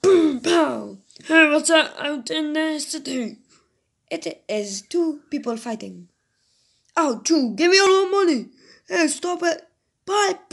Boom pow. Hey, what's up out in the city? It is two people fighting. Oh, two, give me all your money. Hey, stop it. Bye.